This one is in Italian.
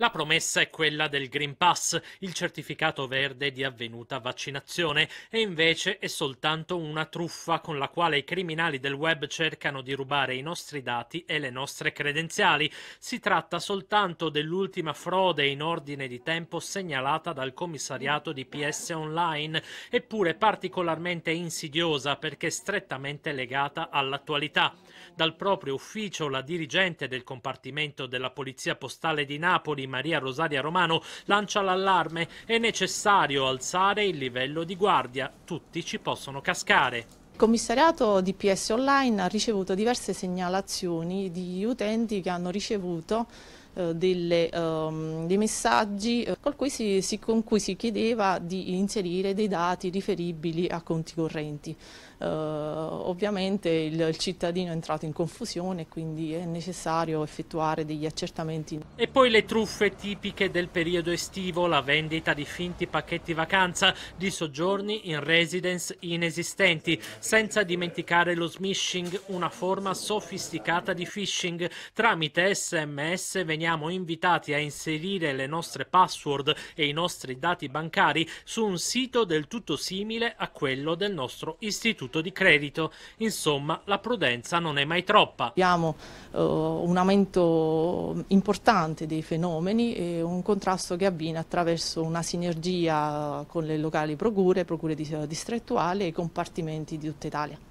La promessa è quella del Green Pass, il certificato verde di avvenuta vaccinazione, e invece è soltanto una truffa con la quale i criminali del web cercano di rubare i nostri dati e le nostre credenziali. Si tratta soltanto dell'ultima frode in ordine di tempo segnalata dal commissariato di PS Online, eppure particolarmente insidiosa perché strettamente legata all'attualità. Dal proprio ufficio la dirigente del compartimento della Polizia Postale di Napoli Maria Rosaria Romano lancia l'allarme. È necessario alzare il livello di guardia. Tutti ci possono cascare. Il commissariato DPS Online ha ricevuto diverse segnalazioni di utenti che hanno ricevuto eh, delle, um, dei messaggi eh, cui si, si, con cui si chiedeva di inserire dei dati riferibili a conti correnti. Eh, ovviamente il, il cittadino è entrato in confusione quindi è necessario effettuare degli accertamenti. E poi le truffe tipiche del periodo estivo, la vendita di finti pacchetti vacanza, di soggiorni in residence inesistenti, senza dimenticare lo smishing, una forma sofisticata di phishing. Tramite sms veniamo invitati a inserire le nostre password e i nostri dati bancari su un sito del tutto simile a quello del nostro istituto di credito. Insomma, la prudenza non è mai troppa. Abbiamo uh, un aumento importante dei fenomeni e un contrasto che avviene attraverso una sinergia con le locali procure, procure distrettuali e compartimenti di tutta Italia.